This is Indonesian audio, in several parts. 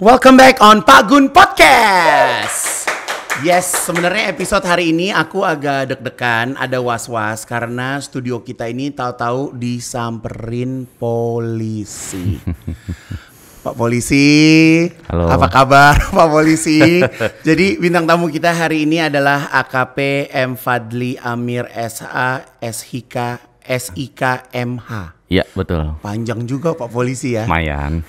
Welcome back on Pak Gun Podcast. Yes, sebenarnya episode hari ini aku agak deg-degan, ada was-was karena studio kita ini tahu-tahu disamperin polisi. Pak Polisi. Halo. Apa kabar Pak Polisi? Jadi bintang tamu kita hari ini adalah AKP M Fadli Amir SA SHK SIK MH. Iya betul. Panjang juga Pak Polisi ya. Mayan.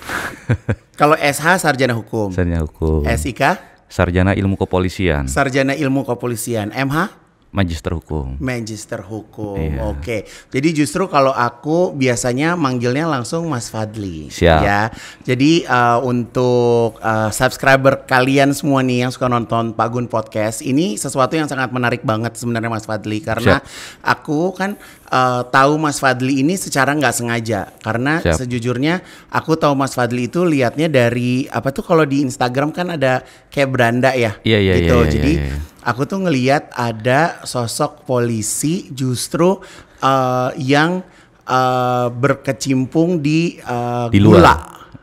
Kalau SH sarjana hukum. Sarjana hukum. SIK? Sarjana ilmu kepolisian. Sarjana ilmu kepolisian. MH? Magister hukum. Magister hukum. Iya. Oke. Jadi justru kalau aku biasanya manggilnya langsung Mas Fadli. Siap. Ya. Jadi uh, untuk uh, subscriber kalian semua nih yang suka nonton Pak Gun podcast, ini sesuatu yang sangat menarik banget sebenarnya Mas Fadli karena Siap. aku kan uh, tahu Mas Fadli ini secara nggak sengaja karena Siap. sejujurnya aku tahu Mas Fadli itu liatnya dari apa tuh kalau di Instagram kan ada kayak beranda ya. Iya iya gitu. iya. iya Jadi iya, iya aku tuh ngeliat ada sosok polisi justru uh, yang uh, berkecimpung di, uh, di luar. gula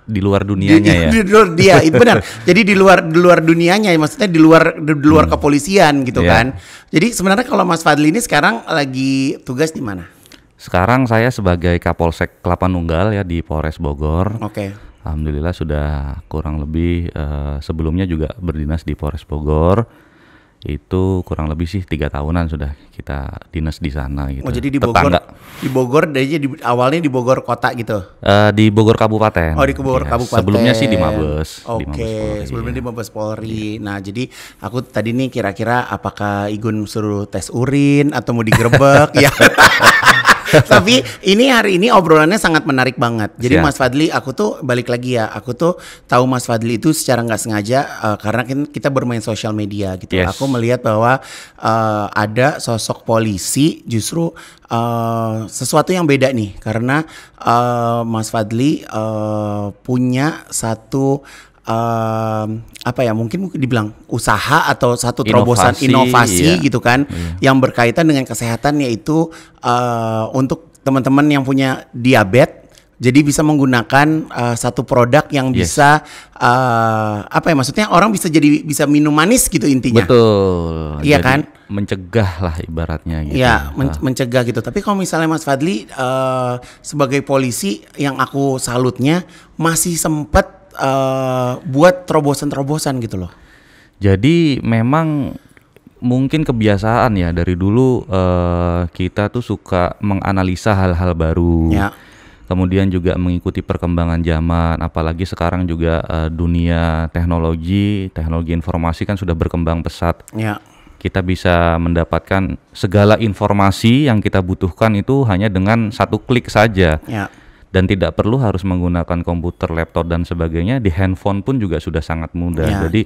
di luar dunianya di, ya. Di, luar dia, itu benar. Jadi di luar di luar dunianya, maksudnya di luar di, di luar hmm. kepolisian gitu yeah. kan. Jadi sebenarnya kalau Mas Fadli ini sekarang lagi tugas di mana? Sekarang saya sebagai Kapolsek Kelapa Nunggal ya di Polres Bogor. Oke. Okay. Alhamdulillah sudah kurang lebih uh, sebelumnya juga berdinas di Polres Bogor itu kurang lebih sih tiga tahunan sudah kita dinas di sana gitu. Oh jadi di Bogor, Tetangga. di Bogor dari di, awalnya di Bogor kota gitu? Uh, di Bogor kabupaten. Oh di Bogor ya, kabupaten. Sebelumnya sih di Mabes. Oke. Okay. Sebelumnya di Mabes Polri. Iya. Nah jadi aku tadi nih kira-kira apakah Igun suruh tes urin atau mau digerebek ya? Tapi ini hari ini obrolannya sangat menarik banget. Jadi Siap. Mas Fadli, aku tuh balik lagi ya, aku tuh tahu Mas Fadli itu secara nggak sengaja uh, karena kita bermain sosial media gitu. Yes. Aku melihat bahwa uh, ada sosok polisi justru Uh, sesuatu yang beda nih karena uh, Mas Fadli uh, punya satu um, apa ya mungkin mungkin dibilang usaha atau satu terobosan inovasi, inovasi iya. gitu kan iya. yang berkaitan dengan kesehatan yaitu uh, untuk teman-teman yang punya diabetes jadi bisa menggunakan uh, satu produk yang yes. bisa uh, apa ya maksudnya orang bisa jadi bisa minum manis gitu intinya. Betul. Iya jadi kan? Mencegah lah ibaratnya gitu. Iya, ah. men ah. mencegah gitu. Tapi kalau misalnya Mas Fadli uh, sebagai polisi yang aku salutnya masih sempat uh, buat terobosan-terobosan gitu loh. Jadi memang mungkin kebiasaan ya dari dulu uh, kita tuh suka menganalisa hal-hal baru. Ya. Kemudian juga mengikuti perkembangan zaman, apalagi sekarang juga uh, dunia teknologi, teknologi informasi kan sudah berkembang pesat. Ya. Kita bisa mendapatkan segala informasi yang kita butuhkan itu hanya dengan satu klik saja. Ya dan tidak perlu harus menggunakan komputer, laptop dan sebagainya. Di handphone pun juga sudah sangat mudah. Ya. Jadi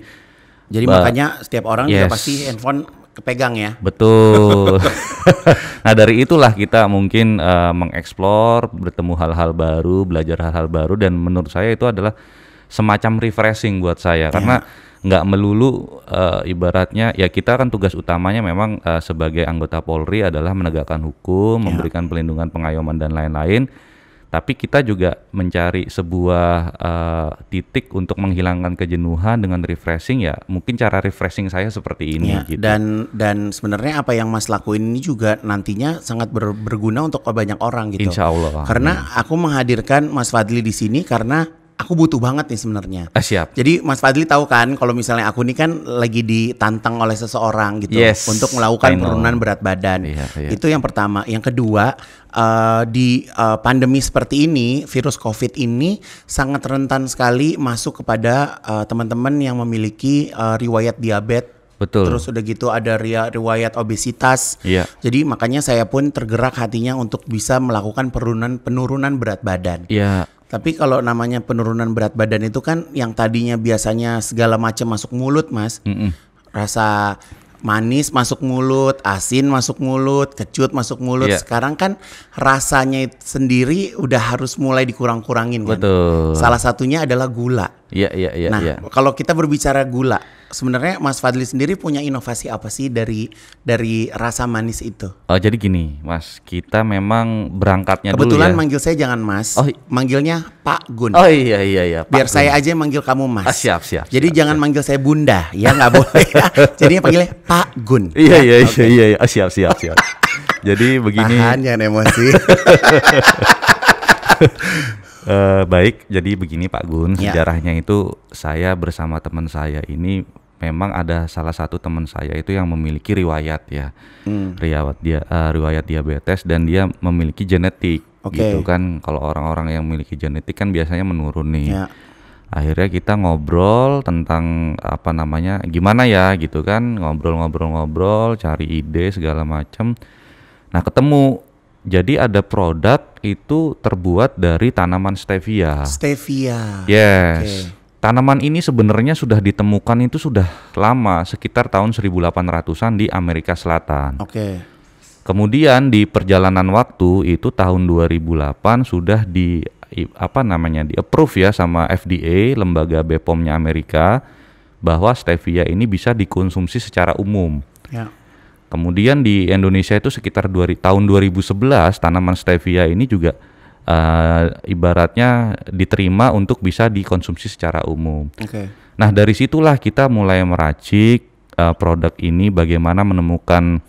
jadi bah, makanya setiap orang yes. juga pasti handphone kepegang ya. Betul. nah dari itulah kita mungkin uh, mengeksplor, bertemu hal-hal baru, belajar hal-hal baru dan menurut saya itu adalah semacam refreshing buat saya ya. karena nggak melulu uh, ibaratnya ya kita kan tugas utamanya memang uh, sebagai anggota Polri adalah menegakkan hukum, ya. memberikan pelindungan, pengayoman dan lain-lain tapi kita juga mencari sebuah uh, titik untuk menghilangkan kejenuhan dengan refreshing ya mungkin cara refreshing saya seperti ini ya, gitu. dan dan sebenarnya apa yang mas lakuin ini juga nantinya sangat ber, berguna untuk banyak orang gitu Insya Allah karena aku menghadirkan mas Fadli di sini karena aku butuh banget nih sebenarnya. Ah, siap. Jadi Mas Fadli tahu kan kalau misalnya aku ini kan lagi ditantang oleh seseorang gitu yes, untuk melakukan penurunan berat badan. Iya, iya. Itu yang pertama. Yang kedua, uh, di uh, pandemi seperti ini, virus Covid ini sangat rentan sekali masuk kepada uh, teman-teman yang memiliki uh, riwayat diabetes Betul. Terus udah gitu ada riwayat obesitas. Iya. Jadi makanya saya pun tergerak hatinya untuk bisa melakukan penurunan penurunan berat badan. Iya. Tapi kalau namanya penurunan berat badan itu kan yang tadinya biasanya segala macam masuk mulut, Mas. Mm -mm. Rasa manis masuk mulut, asin masuk mulut, kecut masuk mulut. Yeah. Sekarang kan rasanya sendiri udah harus mulai dikurang-kurangin kan. Betul. Salah satunya adalah gula. Iya, yeah, iya, yeah, iya. Yeah, nah, yeah. kalau kita berbicara gula, sebenarnya Mas Fadli sendiri punya inovasi apa sih dari dari rasa manis itu? Oh, jadi gini, Mas, kita memang berangkatnya Kebetulan dulu ya. manggil saya jangan Mas. Oh, manggilnya Pak Gun. Oh iya iya iya. Pak Biar Gun. saya aja yang manggil kamu Mas. Ah, siap siap. Jadi siap, jangan siap. manggil saya Bunda, ya nggak boleh. Ya. Jadi panggilnya Pak Gun. Iya ya? iya iya okay. iya, iya. Ah, siap siap siap. jadi begini. Tahan emosi. Uh, baik, jadi begini Pak Gun, ya. sejarahnya itu saya bersama teman saya ini memang ada salah satu teman saya itu yang memiliki riwayat ya hmm. riwayat dia uh, riwayat diabetes dan dia memiliki genetik okay. gitu kan kalau orang-orang yang memiliki genetik kan biasanya menurun nih ya. akhirnya kita ngobrol tentang apa namanya gimana ya gitu kan ngobrol-ngobrol-ngobrol cari ide segala macam nah ketemu jadi ada produk itu terbuat dari tanaman stevia. Stevia. Yes. Okay. Tanaman ini sebenarnya sudah ditemukan itu sudah lama, sekitar tahun 1800-an di Amerika Selatan. Oke. Kemudian di perjalanan waktu itu tahun 2008 sudah di apa namanya di approve ya sama FDA, lembaga BPOM-nya Amerika bahwa stevia ini bisa dikonsumsi secara umum. Ya. Kemudian di Indonesia itu sekitar 2, tahun 2011 tanaman stevia ini juga uh, ibaratnya diterima untuk bisa dikonsumsi secara umum. Okay. Nah dari situlah kita mulai meracik uh, produk ini bagaimana menemukan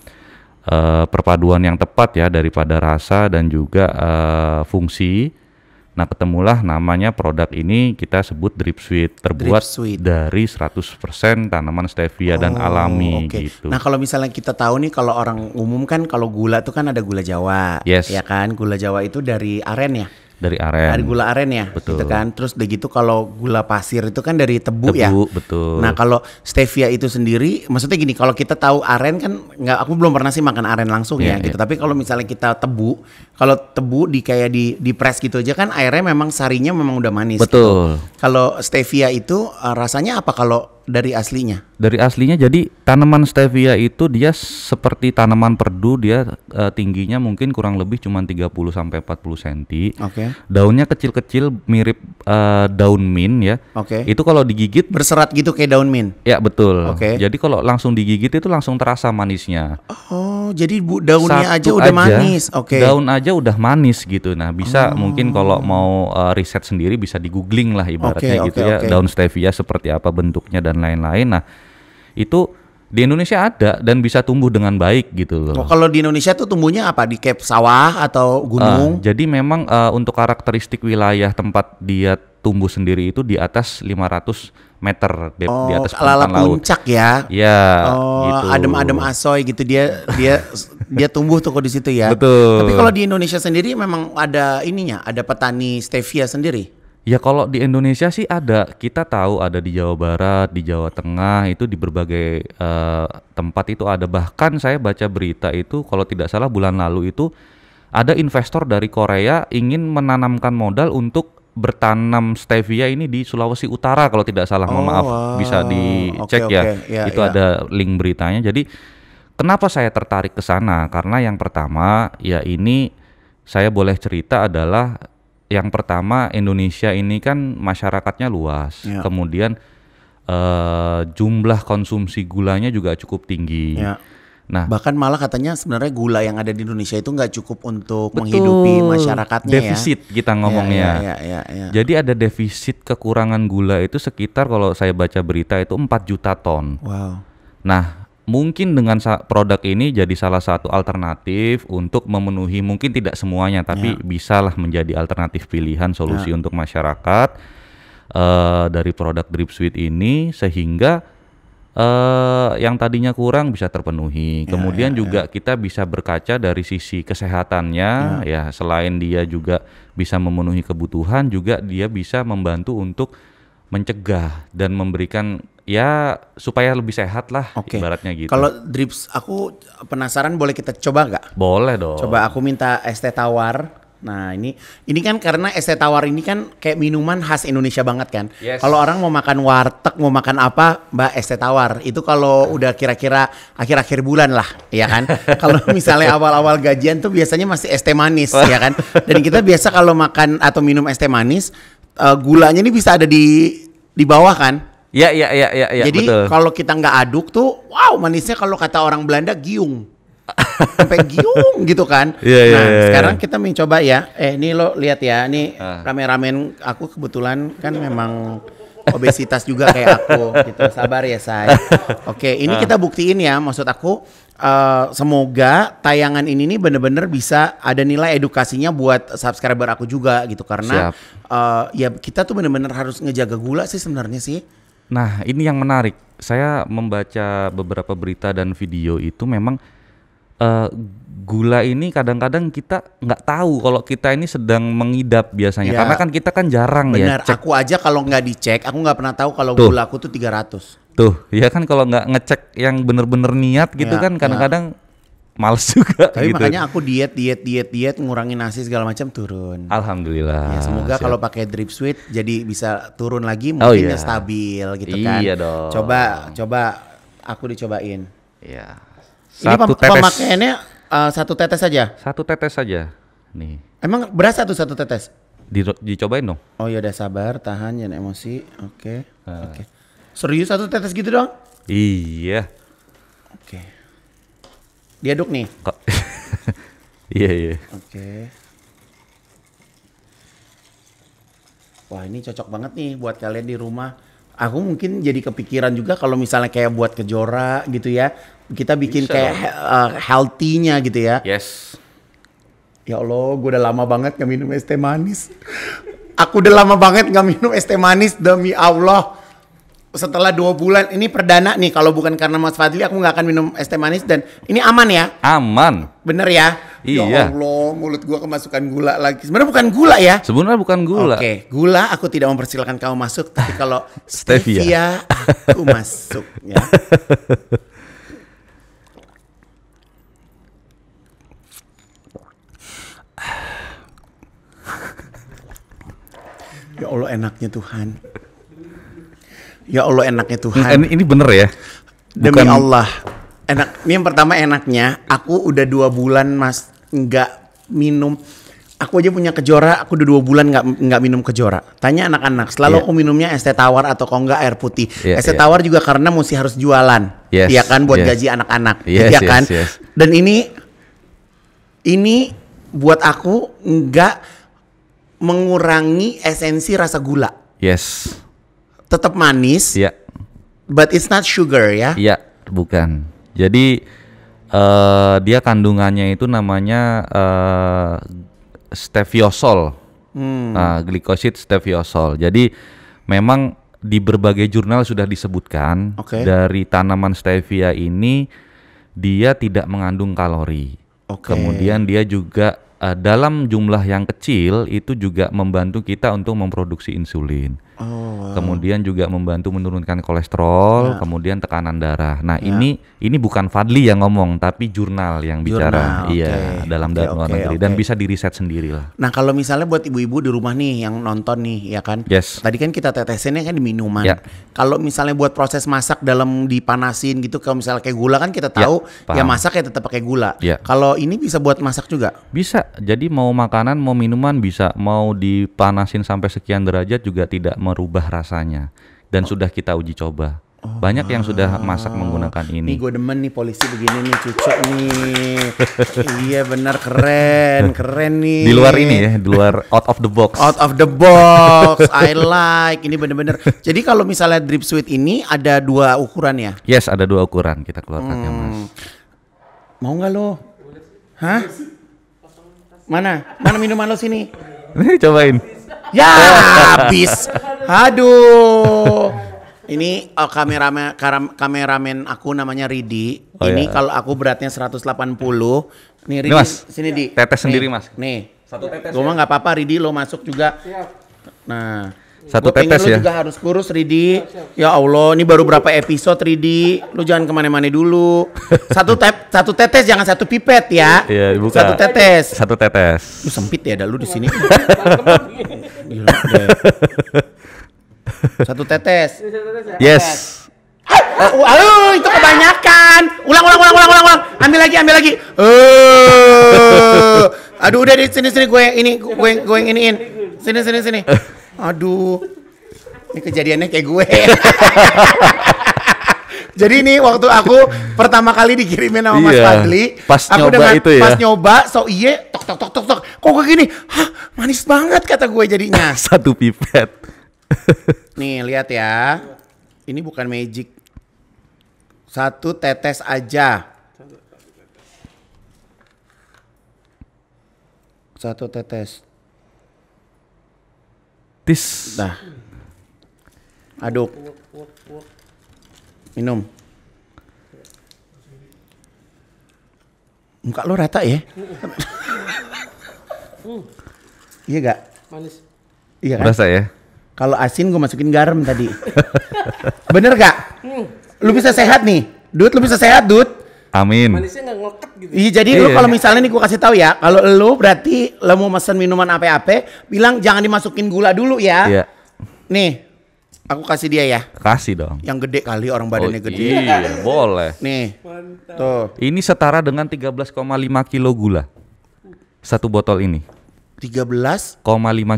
uh, perpaduan yang tepat ya daripada rasa dan juga uh, fungsi Nah, ketemulah namanya produk ini kita sebut drip sweet terbuat drip sweet. dari 100% tanaman stevia oh, dan alami okay. gitu. Nah, kalau misalnya kita tahu nih kalau orang umum kan kalau gula tuh kan ada gula Jawa, yes. ya kan? Gula Jawa itu dari aren ya? dari aren. Dari gula aren ya. Gitu betul. Gitu kan. Terus udah gitu kalau gula pasir itu kan dari tebu, tebu ya. Tebu, betul. Nah, kalau stevia itu sendiri maksudnya gini, kalau kita tahu aren kan nggak aku belum pernah sih makan aren langsung yeah, ya yeah. gitu. Iya. Tapi kalau misalnya kita tebu, kalau tebu di kayak di di press gitu aja kan airnya memang sarinya memang udah manis. Gitu. Betul. Gitu. Kalau stevia itu uh, rasanya apa kalau dari aslinya. Dari aslinya jadi tanaman stevia itu dia seperti tanaman perdu dia uh, tingginya mungkin kurang lebih cuma 30 sampai 40 cm. Oke. Okay. Daunnya kecil-kecil mirip uh, daun mint ya. Oke. Okay. Itu kalau digigit berserat gitu kayak daun mint. Ya, betul. Oke. Okay. Jadi kalau langsung digigit itu langsung terasa manisnya. Oh, jadi bu, daunnya Satu aja udah aja, manis. Oke. Daun aja udah manis gitu. Nah, bisa oh. mungkin kalau mau uh, riset sendiri bisa di-googling lah ibaratnya okay, gitu ya. Okay. Daun stevia seperti apa bentuknya dan dan lain-lain. Nah, itu di Indonesia ada dan bisa tumbuh dengan baik gitu loh. Oh, kalau di Indonesia tuh tumbuhnya apa di kep sawah atau gunung? Uh, jadi memang uh, untuk karakteristik wilayah tempat dia tumbuh sendiri itu di atas 500 meter di, oh, di atas permukaan laut. puncak ya. Iya. Oh, gitu. adem-adem asoy gitu dia dia dia tumbuh tuh di situ ya. Betul. Tapi kalau di Indonesia sendiri memang ada ininya, ada petani stevia sendiri. Ya kalau di Indonesia sih ada, kita tahu ada di Jawa Barat, di Jawa Tengah itu di berbagai uh, tempat itu ada. Bahkan saya baca berita itu kalau tidak salah bulan lalu itu ada investor dari Korea ingin menanamkan modal untuk bertanam stevia ini di Sulawesi Utara kalau tidak salah. Oh, maaf, wow. bisa dicek okay, ya. Okay. Yeah, itu yeah. ada link beritanya. Jadi kenapa saya tertarik ke sana? Karena yang pertama ya ini saya boleh cerita adalah yang pertama Indonesia ini kan masyarakatnya luas, yeah. kemudian uh, jumlah konsumsi gulanya juga cukup tinggi. Yeah. Nah, bahkan malah katanya sebenarnya gula yang ada di Indonesia itu nggak cukup untuk betul, menghidupi masyarakatnya ya. defisit ya. kita ngomongnya. Ya ya, ya, ya, ya, Jadi ada defisit kekurangan gula itu sekitar kalau saya baca berita itu 4 juta ton. Wow. Nah, mungkin dengan produk ini jadi salah satu alternatif untuk memenuhi mungkin tidak semuanya tapi ya. bisalah menjadi alternatif pilihan solusi ya. untuk masyarakat uh, dari produk drip suite ini sehingga uh, yang tadinya kurang bisa terpenuhi. ya, Kemudian ya, juga ya. kita bisa berkaca dari sisi kesehatannya ya, ya selain dia juga bisa memenuhi kebutuhan juga dia bisa membantu untuk mencegah dan memberikan ya supaya lebih sehat lah okay. ibaratnya gitu. Kalau drips aku penasaran boleh kita coba nggak? Boleh dong. Coba aku minta es teh tawar. Nah ini ini kan karena es teh tawar ini kan kayak minuman khas Indonesia banget kan. Yes. Kalau orang mau makan warteg mau makan apa mbak es teh tawar itu kalau udah kira-kira akhir-akhir bulan lah ya kan. kalau misalnya awal-awal gajian tuh biasanya masih es teh manis ya kan. Dan kita biasa kalau makan atau minum es teh manis uh, gulanya ini bisa ada di di bawah kan? Iya iya iya iya. Ya, Jadi kalau kita nggak aduk tuh, wow manisnya kalau kata orang Belanda giung, sampai giung gitu kan. Iya iya. Nah ya, ya, sekarang kita mencoba ya. Eh ini lo lihat ya, ini ah. ramen-ramen aku kebetulan kan memang obesitas juga kayak aku gitu. Sabar ya saya. Oke, ini ini kita buktiin ya. Maksud aku uh, semoga tayangan ini nih bener-bener bisa ada nilai edukasinya buat subscriber aku juga gitu karena Uh, ya kita tuh bener-bener harus ngejaga gula sih sebenarnya sih. Nah, ini yang menarik. Saya membaca beberapa berita dan video itu memang uh, gula ini kadang-kadang kita nggak tahu kalau kita ini sedang mengidap biasanya ya, karena kan kita kan jarang bener, ya cek. aku aja kalau nggak dicek aku nggak pernah tahu kalau tuh. gula aku tuh 300 tuh ya kan kalau nggak ngecek yang bener-bener niat gitu ya, kan ya. kadang-kadang ya. males juga tapi gitu. makanya aku diet diet diet diet ngurangin nasi segala macam turun alhamdulillah ya, semoga kalau pakai drip sweet jadi bisa turun lagi oh, mungkin oh, iya. stabil gitu iya kan iya dong coba coba aku dicobain iya satu Ini pem tetes. pemakaiannya uh, satu tetes saja. Satu tetes saja. Nih. Emang berasa tuh satu tetes? Di, dicobain dong. Oh iya, udah sabar, tahan jangan emosi. Oke. Okay. Uh. Eh. Oke. Okay. Serius satu tetes gitu dong? Iya. Oke. Okay. Diaduk nih. Kok. iya iya. Oke. Okay. Wah ini cocok banget nih buat kalian di rumah aku mungkin jadi kepikiran juga kalau misalnya kayak buat kejora gitu ya kita bikin Bisa kayak dong. uh, healthy-nya gitu ya yes ya allah gue udah lama banget nggak minum es teh manis aku udah lama banget nggak minum es teh manis demi allah setelah dua bulan ini perdana nih kalau bukan karena Mas Fadli aku nggak akan minum es teh manis dan ini aman ya aman bener ya Ya iya. Ya Allah, mulut gua kemasukan gula lagi. Sebenarnya bukan gula ya. Sebenarnya bukan gula. Oke, okay. gula aku tidak mempersilahkan kamu masuk, tapi kalau stevia, stevia aku masuk ya. ya Allah enaknya Tuhan. Ya Allah enaknya Tuhan. Ini, ini bener ya? Bukan... Demi Allah enak ini yang pertama enaknya aku udah dua bulan mas nggak minum aku aja punya kejora aku udah dua bulan nggak nggak minum kejora tanya anak-anak selalu yeah. aku minumnya es teh tawar atau kalau nggak air putih yeah, es teh yeah. tawar juga karena mesti harus jualan yes, ya kan buat yes. gaji anak-anak yes, ya kan yes, yes. dan ini ini buat aku nggak mengurangi esensi rasa gula yes tetap manis yeah. but it's not sugar ya iya yeah, bukan jadi uh, dia kandungannya itu namanya uh, steviosol, hmm. uh, nah, glikosid steviosol. Jadi memang di berbagai jurnal sudah disebutkan okay. dari tanaman stevia ini dia tidak mengandung kalori. Okay. Kemudian dia juga uh, dalam jumlah yang kecil itu juga membantu kita untuk memproduksi insulin. Oh, kemudian juga membantu menurunkan kolesterol, ya. kemudian tekanan darah. Nah, ya. ini ini bukan Fadli yang ngomong, tapi jurnal yang bicara. Jurnal, iya, dalam okay, luar okay, negeri okay. dan bisa diriset sendiri lah. Nah, kalau misalnya buat ibu-ibu di rumah nih yang nonton nih, ya kan? Yes. Tadi kan kita tetesinnya kan di minuman. Ya. Kalau misalnya buat proses masak dalam dipanasin gitu, kalau misalnya kayak gula kan kita ya, tahu ya, ya masak ya tetap pakai gula. Ya. Kalau ini bisa buat masak juga? Bisa. Jadi mau makanan, mau minuman bisa, mau dipanasin sampai sekian derajat juga tidak merubah rasanya dan oh. sudah kita uji coba. Oh. Banyak yang sudah masak menggunakan ini. Ini gue demen nih polisi begini nih cucuk nih. iya benar keren, keren nih. Di luar ini ya, di luar out of the box. Out of the box, I like. Ini bener-bener. Jadi kalau misalnya drip sweet ini ada dua ukuran ya? Yes, ada dua ukuran kita keluarkan hmm. ya mas. Hmm. Mau nggak lo? Hah? Mana? Mana minuman lo sini? Nih cobain. Ya habis. Aduh. Ini oh, eh, kameramen kameramen aku namanya Ridi. Oh, iya. ini iya. kalau aku beratnya 180. Nih Ridi, mas, sini ya. di. Tetes nih, sendiri mas. Nih. Satu tetes. Gue ya? mah nggak apa-apa Ridi lo masuk juga. Siap. Nah. Satu gua pepes ya. Lu juga harus kurus Ridi. Ya Allah, ini baru berapa episode Ridi? Lu jangan kemana-mana dulu. Satu tep, satu tetes jangan satu pipet ya. Iya, dibuka. Satu tetes. Satu tetes. Lu sempit ya ada lu di sini. satu tetes. Ya? Yes. Aduh, eh, ah, itu kebanyakan. Ulang, ulang, ulang, ulang, ulang, ulang. Ambil lagi, ambil lagi. Uh, aduh, udah di sini, sini gue ini, gue, gue yang iniin. Sini, sini, sini. Aduh, ini kejadiannya kayak gue. Jadi ini waktu aku pertama kali dikirimin sama Mas iya. Fadli, pas aku nyoba dengan itu ya. pas nyoba so iye tok tok tok tok tok. Kok kayak gini? Hah, manis banget kata gue jadinya. Satu pipet. Nih, lihat ya. Ini bukan magic. Satu tetes aja. Satu tetes. Tis. Dah. Aduk. Minum. Muka lo rata ya? Hmm. Iya gak? Manis. Iya kan? Rasa ya? Kalau asin gue masukin garam tadi. Bener gak? Hmm. Lu bisa sehat nih. Dut, lu bisa sehat, Dut. Amin. Manisnya gak ngeket gitu. Ya. Iya jadi lu iya. kalau misalnya nih gua kasih tahu ya, kalau lu berarti lu mau pesan minuman apa-apa, bilang jangan dimasukin gula dulu ya. Iya. Nih, aku kasih dia ya. Kasih dong. Yang gede kali orang badannya oh, gede. Iya, boleh. Nih. Mantap. Tuh. Ini setara dengan 13,5 kilo gula. Satu botol ini. 13,5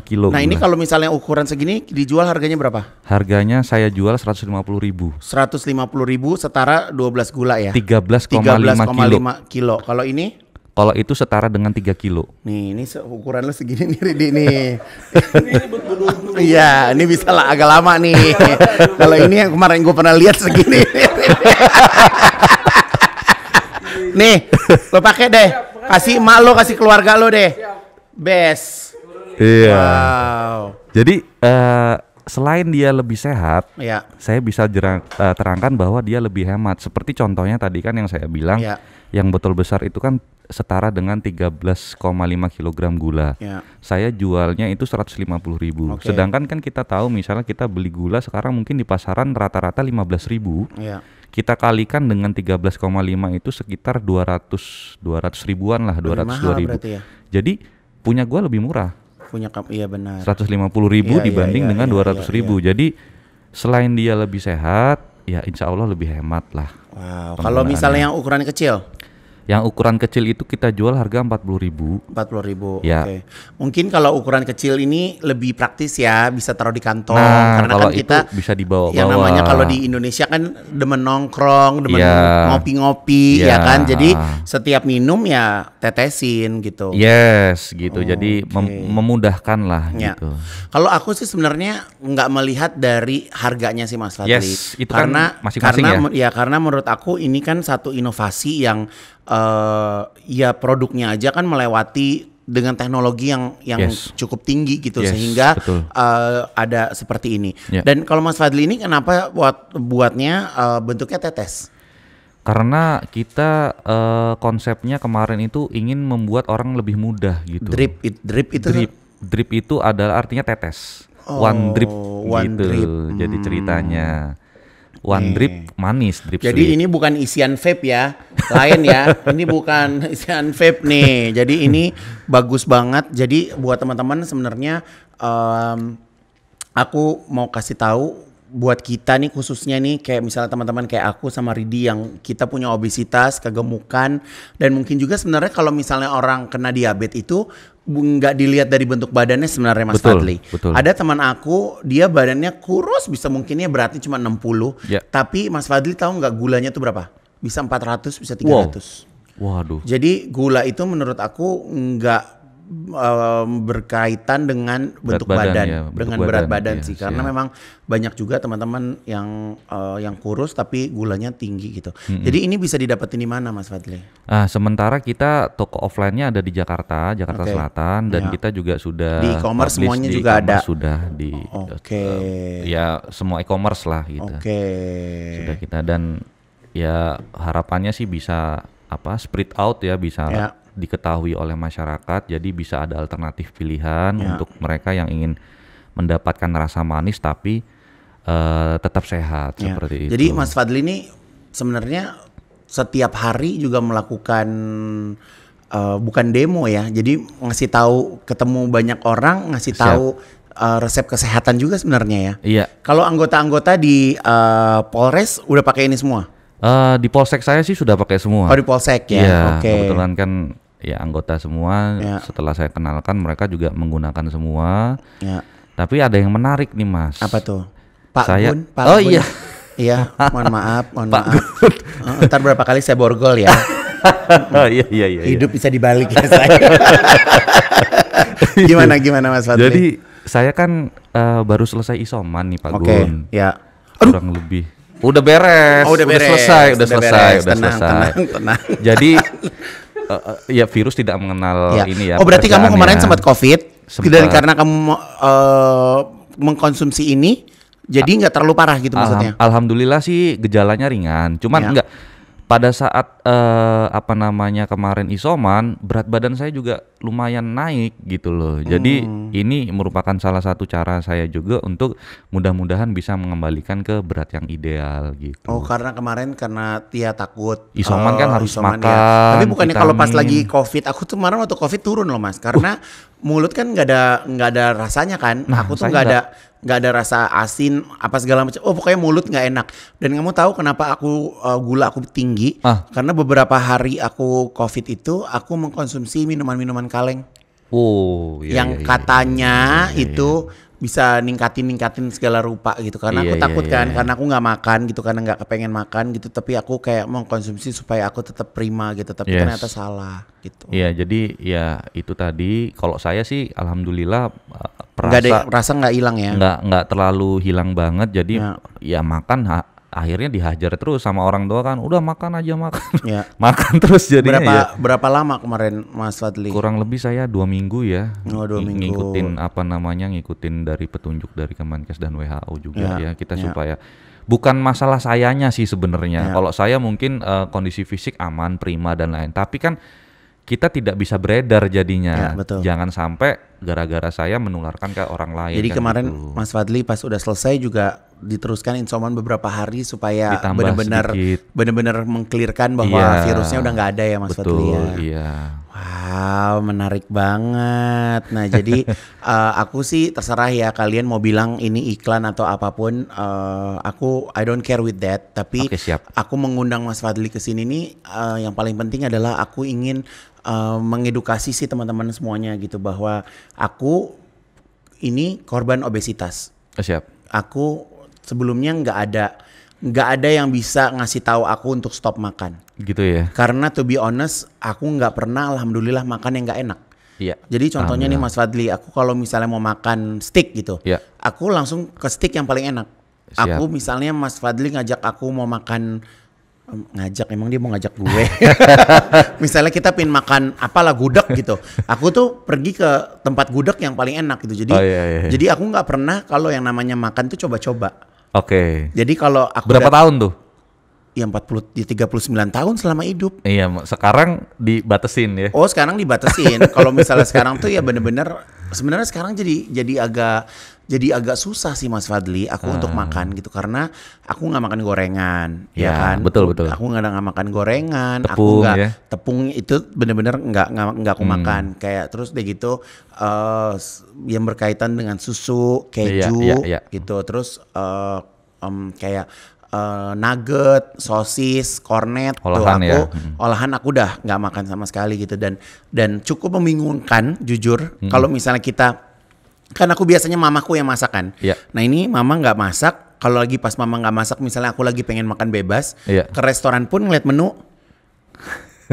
kilo. Nah, ini kalau misalnya ukuran segini dijual harganya berapa? Harganya saya jual 150 ribu. 150 ribu setara 12 gula ya? 13,5 13, kilo. kilo. Kalau ini? Kalau itu setara dengan 3 kilo. Nih, ini ukuran lu segini nih Ridi nih. Iya, ini bisa lah agak lama nih. Kalau ini yang kemarin gue pernah lihat segini. nih, lo pakai deh. Kasih emak lo, kasih keluarga lo deh. Best. Iya. Wow. Jadi uh, selain dia lebih sehat, ya. saya bisa jerang, uh, terangkan bahwa dia lebih hemat. Seperti contohnya tadi kan yang saya bilang, ya. yang botol besar itu kan setara dengan 13,5 kg gula. Ya. Saya jualnya itu 150 ribu. Okay. Sedangkan kan kita tahu misalnya kita beli gula sekarang mungkin di pasaran rata-rata 15 ribu. Iya. Kita kalikan dengan 13,5 itu sekitar 200 200 ribuan lah, 202 ribu. Ya. Jadi punya gua lebih murah. Punya kamu iya benar. puluh ribu iya, iya dibanding iya, iya, dengan iya, iya ratus iya, ribu. Iya. Jadi selain dia lebih sehat, ya insya Allah lebih hemat lah. Wow. Kalau misalnya yang ukuran kecil? Yang ukuran kecil itu kita jual harga 40.000. 40.000. Ya. Oke. Okay. Mungkin kalau ukuran kecil ini lebih praktis ya, bisa taruh di kantong nah, karena kan kalau kan kita bisa dibawa Yang namanya kalau di Indonesia kan demen nongkrong, demen ya. ngopi-ngopi ya. ya kan. Jadi setiap minum ya tetesin gitu. Yes, gitu. Oh, Jadi mem memudahkan lah ya. gitu. Kalau aku sih sebenarnya nggak melihat dari harganya sih Mas Fadli. Yes, itu kan karena kan masing-masing karena ya? ya karena menurut aku ini kan satu inovasi yang uh, ya produknya aja kan melewati dengan teknologi yang yang yes. cukup tinggi gitu yes, sehingga uh, ada seperti ini. Yeah. Dan kalau Mas Fadli ini kenapa buat buatnya uh, bentuknya tetes? Karena kita uh, konsepnya kemarin itu ingin membuat orang lebih mudah gitu. Drip it, drip itu drip drip itu adalah artinya tetes. Oh, one drip oh, one gitu. Drip. Jadi ceritanya. Hmm one drip hmm. manis drip Jadi sweet. ini bukan isian vape ya, lain ya. ini bukan isian vape nih. Jadi ini bagus banget. Jadi buat teman-teman sebenarnya um, aku mau kasih tahu buat kita nih khususnya nih kayak misalnya teman-teman kayak aku sama Ridi yang kita punya obesitas, kegemukan dan mungkin juga sebenarnya kalau misalnya orang kena diabetes itu nggak dilihat dari bentuk badannya sebenarnya Mas betul, Fadli. Betul. Ada teman aku, dia badannya kurus bisa mungkinnya beratnya cuma 60. Yeah. Tapi Mas Fadli tahu nggak gulanya tuh berapa? Bisa 400, bisa 300. Wow. Waduh. Jadi gula itu menurut aku nggak um, berkaitan dengan bentuk berat badan, badan ya, bentuk dengan badan, berat badan iya, sih ya, karena memang banyak juga teman-teman yang uh, yang kurus tapi gulanya tinggi gitu. Mm -hmm. Jadi ini bisa didapetin di mana Mas Fadli? Ah, sementara kita toko offline-nya ada di Jakarta, Jakarta okay. Selatan dan ya. kita juga sudah di e-commerce semuanya di juga e ada. Sudah di Oke. Okay. Eh, ya semua e-commerce lah gitu. Oke. Okay. Sudah kita dan ya harapannya sih bisa apa? spread out ya bisa Ya diketahui oleh masyarakat jadi bisa ada alternatif pilihan ya. untuk mereka yang ingin mendapatkan rasa manis tapi uh, tetap sehat ya. seperti jadi, itu. Jadi Mas Fadli ini sebenarnya setiap hari juga melakukan uh, bukan demo ya. Jadi ngasih tahu ketemu banyak orang, ngasih Siap. tahu uh, resep kesehatan juga sebenarnya ya. Iya. Kalau anggota-anggota di uh, Polres udah pakai ini semua? Uh, di polsek saya sih sudah pakai semua. Oh di polsek ya. Iya, Oke. Okay. Kebetulan kan ya anggota semua ya. setelah saya kenalkan mereka juga menggunakan semua ya. tapi ada yang menarik nih mas apa tuh Pak saya, Gun Pak oh Gun. iya iya mohon maaf mohon Pak maaf Gun. ntar berapa kali saya borgol ya oh, iya, iya iya iya hidup bisa dibalik ya saya gimana gimana mas Fadli jadi saya kan uh, baru selesai isoman nih Pak okay, Gun ya Aduh. kurang lebih udah beres, oh, udah, beres selesai udah, udah selesai beres. udah selesai tenang tenang jadi uh, ya virus tidak mengenal ya. ini ya. Oh berarti kamu kemarin sempat COVID. Sempat. Dan karena kamu uh, mengkonsumsi ini, jadi ah. nggak terlalu parah gitu maksudnya. alhamdulillah sih gejalanya ringan. Cuman ya. enggak pada saat uh, apa namanya kemarin isoman berat badan saya juga lumayan naik gitu loh jadi hmm. ini merupakan salah satu cara saya juga untuk mudah-mudahan bisa mengembalikan ke berat yang ideal gitu oh karena kemarin karena Tia takut isoman uh, kan eh, harus isoman ya. makan ya. tapi bukannya kalau pas lagi covid aku tuh kemarin waktu covid turun loh mas karena uh mulut kan nggak ada nggak ada rasanya kan nah, aku tuh nggak ada nggak ada rasa asin apa segala macam oh pokoknya mulut nggak enak dan kamu tahu kenapa aku uh, gula aku tinggi ah. karena beberapa hari aku covid itu aku mengkonsumsi minuman-minuman kaleng Oh, iya, yang iya, iya, iya. katanya iya, iya, iya, itu bisa ningkatin ningkatin segala rupa gitu karena iya, aku takut iya, iya, kan karena aku nggak makan gitu karena nggak kepengen makan gitu tapi aku kayak mau konsumsi supaya aku tetap prima gitu tapi yes. ternyata salah gitu. Iya jadi ya itu tadi kalau saya sih alhamdulillah perasa eh, nggak hilang ya nggak nggak terlalu hilang banget jadi ya, ya makan akhirnya dihajar terus sama orang tua kan udah makan aja makan ya. makan terus jadi berapa ya. berapa lama kemarin Mas Fadli kurang lebih saya dua minggu ya oh, dua minggu. ngikutin apa namanya ngikutin dari petunjuk dari Kemenkes dan WHO juga ya, ya kita ya. supaya bukan masalah sayanya sih sebenarnya ya. kalau saya mungkin uh, kondisi fisik aman prima dan lain tapi kan kita tidak bisa beredar jadinya. Ya, betul. Jangan sampai gara-gara saya menularkan ke orang lain. Jadi kan kemarin itu. Mas Fadli pas udah selesai juga diteruskan insoman beberapa hari supaya benar-benar benar-benar mengklirkan bahwa yeah. virusnya udah nggak ada ya Mas Betul, Fadli ya. Iya. Wow, menarik banget. Nah, jadi uh, aku sih terserah ya kalian mau bilang ini iklan atau apapun. Uh, aku I don't care with that. Tapi okay, siap. aku mengundang Mas Fadli ke sini nih. Uh, yang paling penting adalah aku ingin uh, mengedukasi sih teman-teman semuanya gitu bahwa aku ini korban obesitas. Oh, siap. Aku sebelumnya nggak ada nggak ada yang bisa ngasih tahu aku untuk stop makan. Gitu ya. Karena to be honest, aku nggak pernah alhamdulillah makan yang nggak enak. Iya. Jadi contohnya nih Mas Fadli, aku kalau misalnya mau makan steak gitu, ya. aku langsung ke steak yang paling enak. Siap. Aku misalnya Mas Fadli ngajak aku mau makan ngajak emang dia mau ngajak gue. misalnya kita pin makan apalah gudeg gitu. Aku tuh pergi ke tempat gudeg yang paling enak gitu. Jadi oh, iya, iya. iya. jadi aku nggak pernah kalau yang namanya makan tuh coba-coba. Oke. Okay. Jadi kalau aku berapa tahun tuh? Ya 40 ya 39 tahun selama hidup. Iya, sekarang dibatesin ya. Oh, sekarang dibatesin. kalau misalnya sekarang tuh ya bener-bener sebenarnya sekarang jadi jadi agak jadi agak susah sih Mas Fadli aku hmm. untuk makan gitu karena aku nggak makan gorengan ya, ya kan betul betul aku nggak nggak makan gorengan tepung, aku nggak ya? tepung itu bener-bener nggak -bener nggak aku hmm. makan kayak terus deh gitu uh, yang berkaitan dengan susu iya, keju ya, ya, ya. gitu terus uh, um, kayak uh, nugget, sosis, kornet olahan tuh aku ya. Hmm. olahan aku udah nggak makan sama sekali gitu dan dan cukup membingungkan jujur hmm. kalau misalnya kita kan aku biasanya mamaku yang masak kan. Iya. Nah ini mama nggak masak. Kalau lagi pas mama nggak masak, misalnya aku lagi pengen makan bebas, yeah. ke restoran pun ngeliat menu.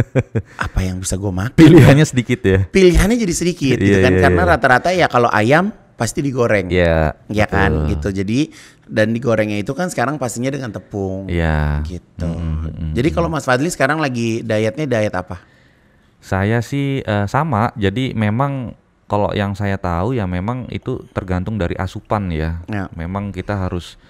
apa yang bisa gue makan? Pilihannya ya? sedikit ya. Pilihannya jadi sedikit gitu iya, kan, iya, karena rata-rata ya kalau ayam pasti digoreng. Iya. Iya ya kan, betul. gitu. Jadi dan digorengnya itu kan sekarang pastinya dengan tepung. Iya. Gitu. Mm, mm, mm jadi mm. kalau Mas Fadli sekarang lagi dietnya diet apa? Saya sih uh, sama. Jadi memang kalau yang saya tahu ya memang itu tergantung dari asupan ya. ya. Memang kita harus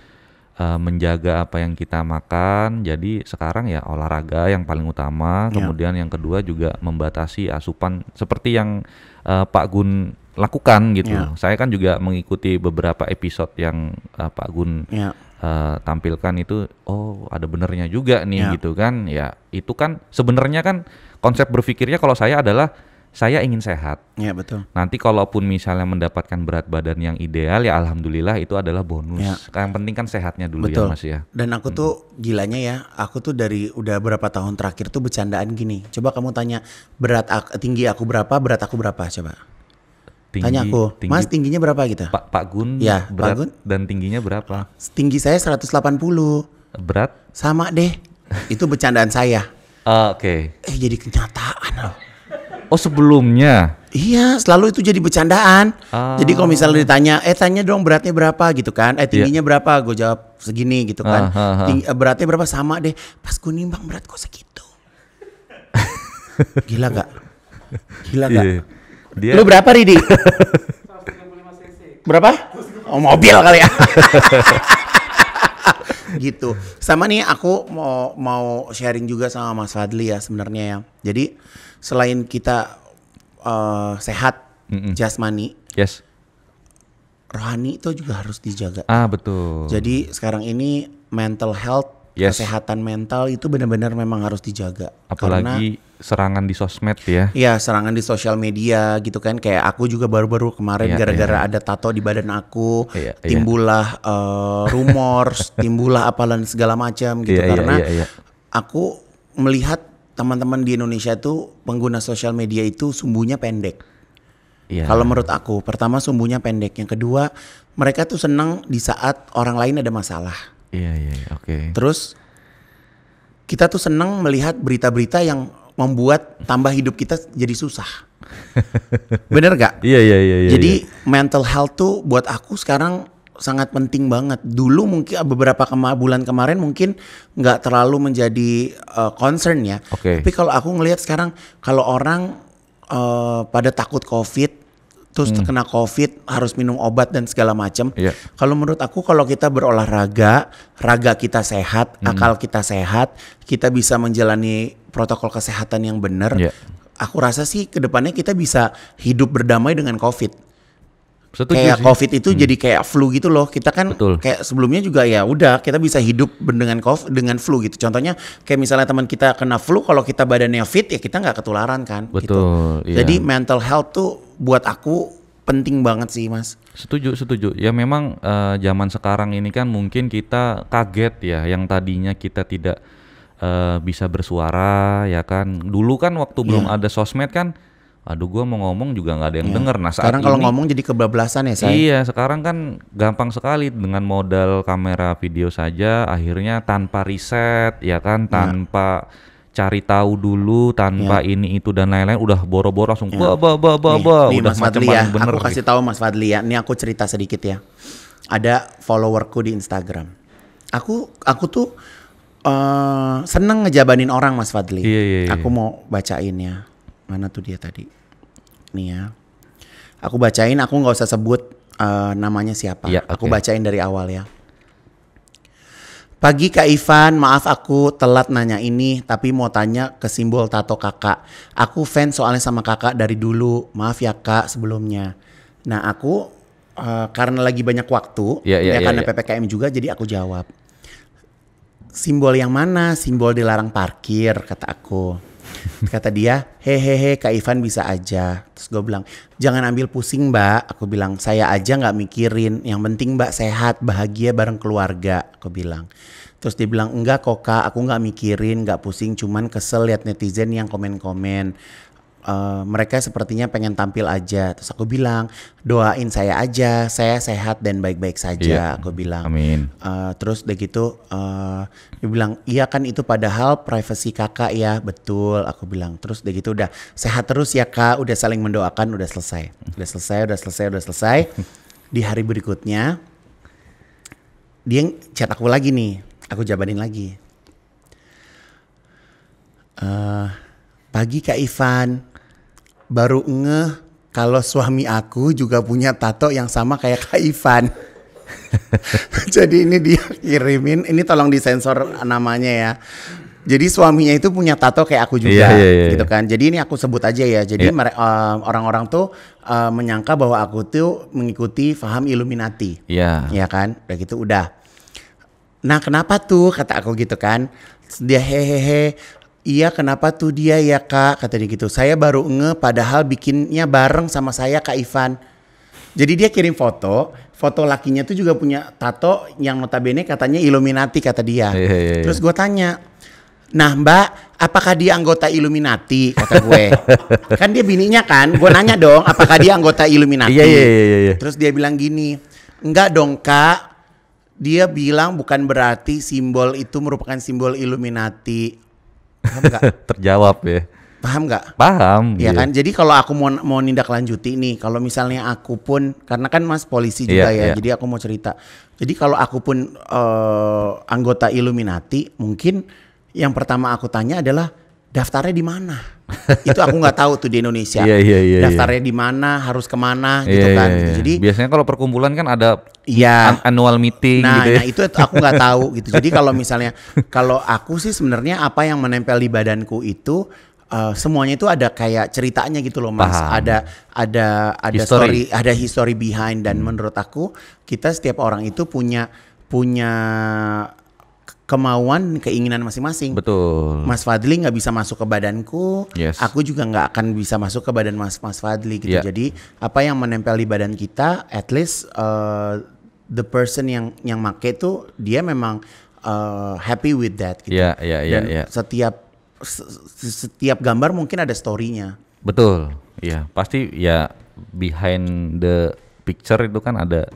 uh, menjaga apa yang kita makan. Jadi sekarang ya olahraga yang paling utama. Ya. Kemudian yang kedua juga membatasi asupan seperti yang uh, Pak Gun lakukan gitu. Ya. Saya kan juga mengikuti beberapa episode yang uh, Pak Gun ya. Uh, tampilkan itu oh ada benernya juga nih ya. gitu kan ya itu kan sebenarnya kan konsep berpikirnya kalau saya adalah saya ingin sehat. Iya betul. Nanti kalaupun misalnya mendapatkan berat badan yang ideal ya alhamdulillah itu adalah bonus. Ya. Yang penting kan sehatnya dulu ya, betul. ya Mas ya. Dan aku hmm. tuh gilanya ya, aku tuh dari udah berapa tahun terakhir tuh bercandaan gini. Coba kamu tanya berat aku, tinggi aku berapa, berat aku berapa coba. Tinggi, tanya aku, tinggi, Mas tingginya berapa gitu? Pak Pak Gun ya, berat Pak Gun, dan tingginya berapa? Tinggi saya 180. Berat? Sama deh. itu bercandaan saya. Ah, oke. Okay. Eh jadi kenyataan loh ah. Oh sebelumnya? Iya, selalu itu jadi bercandaan. Ah. Jadi kalau misalnya ditanya, eh tanya dong beratnya berapa gitu kan? Eh iya. tingginya yeah. berapa? Gue jawab segini gitu kan. Ah, ah, ah. Eh, beratnya berapa sama deh. Pas gue nimbang berat gue segitu. Gila gak? Gila gak? Yeah. Dia... Lu berapa Ridi? berapa? Oh mobil kali ya. gitu. Sama nih aku mau mau sharing juga sama Mas Fadli ya sebenarnya ya. Jadi selain kita uh, sehat mm -mm. jasmani, yes, rohani itu juga harus dijaga. Ah betul. Jadi sekarang ini mental health, yes. kesehatan mental itu benar-benar memang harus dijaga. Apalagi Karena, serangan di sosmed ya? Iya serangan di sosial media gitu kan. Kayak aku juga baru-baru kemarin iya, gara-gara yeah, yeah. ada tato di badan aku, yeah. Iya. timbullah uh, eh, rumor, timbullah apalan segala macam gitu. Iya, Karena aku melihat teman-teman di Indonesia itu pengguna sosial media itu sumbunya pendek. Yeah. Kalau menurut aku, pertama sumbunya pendek, yang kedua mereka tuh senang di saat orang lain ada masalah. Iya yeah, iya, yeah, oke. Okay. Terus kita tuh senang melihat berita-berita yang membuat tambah hidup kita jadi susah. Bener gak? Iya, iya iya iya. Jadi yeah. mental health tuh buat aku sekarang sangat penting banget. Dulu mungkin ah, beberapa kema bulan kemarin mungkin nggak terlalu menjadi uh, concern ya. Okay. Tapi kalau aku ngelihat sekarang kalau orang uh, pada takut COVID, terus hmm. terkena COVID harus minum obat dan segala macam. Yeah. Kalau menurut aku kalau kita berolahraga, raga kita sehat, hmm. akal kita sehat, kita bisa menjalani protokol kesehatan yang benar. Yeah. Aku rasa sih kedepannya kita bisa hidup berdamai dengan COVID. Setuju kayak sih. COVID itu hmm. jadi kayak flu gitu loh. Kita kan Betul. kayak sebelumnya juga ya udah kita bisa hidup dengan COVID, dengan flu gitu. Contohnya kayak misalnya teman kita kena flu, kalau kita badannya fit ya kita nggak ketularan kan. Gitu. Betul. Gitu. Iya. Jadi mental health tuh buat aku penting banget sih mas. Setuju, setuju. Ya memang uh, zaman sekarang ini kan mungkin kita kaget ya, yang tadinya kita tidak uh, bisa bersuara ya kan. Dulu kan waktu yeah. belum ada sosmed kan aduh gue mau ngomong juga nggak ada yang ya. denger nah sekarang kalau ngomong jadi kebablasan ya saya iya sekarang kan gampang sekali dengan modal kamera video saja akhirnya tanpa riset ya kan iya. tanpa ya. cari tahu dulu tanpa ya. ini itu dan lain-lain udah boro-boro langsung ya. ba ba ba ba nih, udah Mas Fadli ya bener aku kasih gitu. tahu Mas Fadli ya ini aku cerita sedikit ya ada followerku di Instagram aku aku tuh uh, seneng ngejabanin orang Mas Fadli iya, iya, iya. aku mau bacain ya mana tuh dia tadi nih ya aku bacain aku nggak usah sebut uh, namanya siapa ya, okay. aku bacain dari awal ya Pagi Kak Ivan, maaf aku telat nanya ini, tapi mau tanya ke simbol tato kakak. Aku fans soalnya sama kakak dari dulu, maaf ya kak sebelumnya. Nah aku uh, karena lagi banyak waktu, ya, yeah, ya, yeah, ya, karena yeah. PPKM juga jadi aku jawab. Simbol yang mana? Simbol dilarang parkir, kata aku kata dia hehehe kak Ivan bisa aja terus gue bilang jangan ambil pusing mbak aku bilang saya aja nggak mikirin yang penting mbak sehat bahagia bareng keluarga aku bilang terus dia bilang enggak kok kak aku nggak mikirin nggak pusing cuman kesel liat netizen yang komen-komen Uh, mereka sepertinya pengen tampil aja. Terus aku bilang, doain saya aja, saya sehat dan baik-baik saja. Iya. Aku bilang. Amin. Uh, terus udah gitu, uh, dia bilang, iya kan itu padahal privasi kakak ya, betul. Aku bilang. Terus udah gitu udah sehat terus ya kak, udah saling mendoakan, udah selesai, udah selesai, udah selesai, udah selesai. Di hari berikutnya, dia chat aku lagi nih, aku jabanin lagi. Uh, pagi Kak Ivan, baru ngeh kalau suami aku juga punya tato yang sama kayak Kak Ivan. Jadi ini dia kirimin, ini tolong disensor namanya ya. Jadi suaminya itu punya tato kayak aku juga, yeah, yeah, yeah. gitu iya. kan. Jadi ini aku sebut aja ya. Jadi yeah. Iya. Eh, orang-orang tuh uh, menyangka bahwa aku tuh mengikuti faham Illuminati, yeah. ya iya kan. Udah gitu udah. Nah kenapa tuh kata aku gitu kan? Dia hehehe Iya kenapa tuh dia ya kak Kata dia gitu. Saya baru nge padahal bikinnya bareng sama saya kak Ivan. Jadi dia kirim foto, foto lakinya tuh juga punya tato yang notabene katanya Illuminati kata dia. Iya, iya, iya. Terus gue tanya, nah mbak apakah dia anggota Illuminati kata gue. kan dia bininya kan, gue nanya dong apakah dia anggota Illuminati. Iya, iya, iya, iya, iya. Terus dia bilang gini, enggak dong kak, dia bilang bukan berarti simbol itu merupakan simbol Illuminati Paham gak? Terjawab ya. Paham nggak? Paham. Iya, iya kan? Jadi kalau aku mau mau nindak lanjuti nih, kalau misalnya aku pun karena kan Mas polisi juga yeah, ya, yeah. jadi aku mau cerita. Jadi kalau aku pun uh, anggota Illuminati, mungkin yang pertama aku tanya adalah daftarnya di mana? itu aku nggak tahu tuh di Indonesia. Iya, iya, iya, daftarnya iya. di mana, harus kemana, iya, gitu iya, kan. Iya, iya. Jadi biasanya kalau perkumpulan kan ada iya, annual meeting. Nah, gitu ya. nah itu aku nggak tahu gitu. Jadi kalau misalnya kalau aku sih sebenarnya apa yang menempel di badanku itu uh, semuanya itu ada kayak ceritanya gitu loh mas Paham. ada ada ada history. story ada history behind dan hmm. menurut aku kita setiap orang itu punya punya kemauan keinginan masing-masing. Betul. Mas Fadli nggak bisa masuk ke badanku, yes. aku juga nggak akan bisa masuk ke badan Mas Mas Fadli gitu. Yeah. Jadi apa yang menempel di badan kita, at least uh, the person yang yang make itu dia memang uh, happy with that gitu. Yeah, iya. yeah, ya, Dan yeah. setiap setiap gambar mungkin ada storynya. Betul. Iya, yeah. pasti ya behind the picture itu kan ada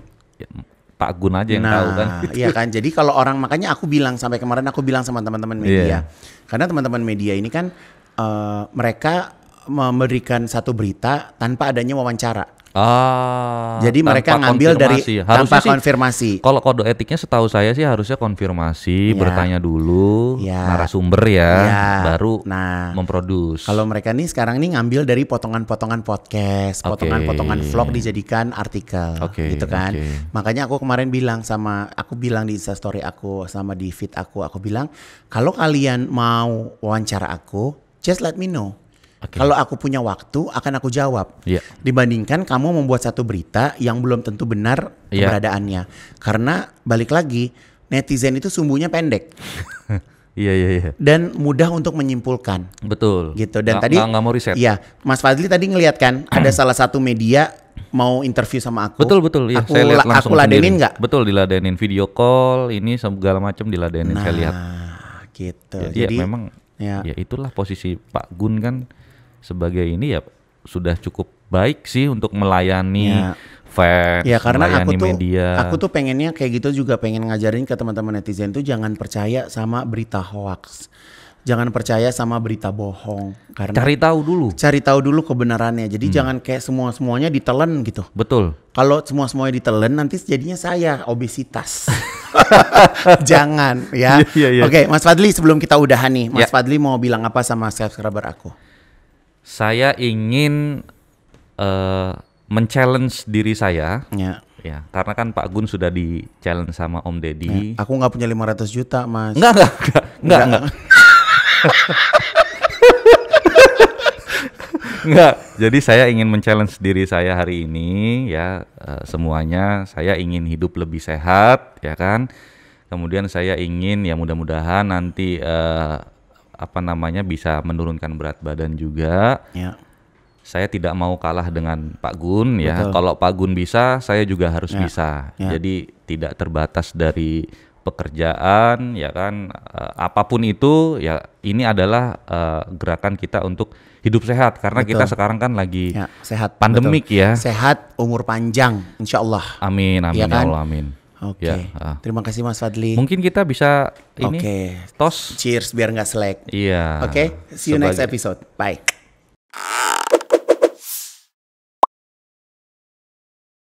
Pak Gun aja yang nah, tahu kan. Nah, iya kan. Jadi kalau orang makanya aku bilang sampai kemarin aku bilang sama teman-teman media. Yeah. Karena teman-teman media ini kan uh, mereka memberikan satu berita tanpa adanya wawancara. Ah, jadi mereka ngambil dari ya. tanpa sih, konfirmasi. Kalau kode etiknya setahu saya sih harusnya konfirmasi, ya. bertanya dulu ya. narasumber ya, ya. baru nah, memproduksi. Kalau mereka nih sekarang nih ngambil dari potongan-potongan podcast, potongan-potongan vlog dijadikan artikel, okay. gitu kan. Okay. Makanya aku kemarin bilang sama, aku bilang di instastory aku sama di feed aku, aku bilang kalau kalian mau wawancara aku, just let me know Okay. Kalau aku punya waktu, akan aku jawab. Yeah. Dibandingkan kamu membuat satu berita yang belum tentu benar yeah. keberadaannya. Karena balik lagi, netizen itu sumbunya pendek. Iya iya iya. Dan mudah untuk menyimpulkan. Betul. Gitu. Dan gak, tadi nggak mau riset. Iya, Mas Fadli tadi ngelihat kan ada salah satu media mau interview sama aku. Betul betul. Iya. Aku, saya lihat langsung aku ladenin nggak? Betul diladenin video call ini segala macam diladenin nah, saya lihat. Nah, gitu. Ya, ya, Jadi, Jadi ya, memang ya. ya itulah posisi Pak Gun kan sebagai ini ya sudah cukup baik sih untuk melayani ya. fans, ya, karena melayani aku tuh, media. Aku tuh pengennya kayak gitu juga pengen ngajarin ke teman-teman netizen tuh jangan percaya sama berita hoax. Jangan percaya sama berita bohong karena cari tahu dulu. Cari tahu dulu kebenarannya. Jadi hmm. jangan kayak semua-semuanya ditelan gitu. Betul. Kalau semua-semuanya ditelan nanti jadinya saya obesitas. jangan ya. Yeah, yeah, yeah. Oke, okay, Mas Fadli sebelum kita udahan nih, Mas yeah. Fadli mau bilang apa sama subscriber aku? saya ingin uh, men-challenge diri saya. Ya. Ya, karena kan Pak Gun sudah di challenge sama Om Deddy. Ya, aku nggak punya 500 juta, Mas. Enggak, enggak, enggak, enggak. enggak. enggak. Jadi saya ingin men-challenge diri saya hari ini ya uh, semuanya saya ingin hidup lebih sehat ya kan. Kemudian saya ingin ya mudah-mudahan nanti uh, apa namanya bisa menurunkan berat badan juga. Ya. Saya tidak mau kalah dengan Pak Gun ya. Kalau Pak Gun bisa, saya juga harus ya. bisa. Ya. Jadi tidak terbatas dari pekerjaan ya kan uh, apapun itu ya ini adalah uh, gerakan kita untuk hidup sehat karena Betul. kita sekarang kan lagi ya, sehat pandemik Betul. ya. Sehat umur panjang Insya Allah. Amin ya amin ya kan? ya Allah amin. Oke. Okay. Ya, uh. Terima kasih Mas Fadli. Mungkin kita bisa ini okay. tos. Cheers biar nggak selek. Iya. Oke. Okay? See you Sebagai... next episode. Bye.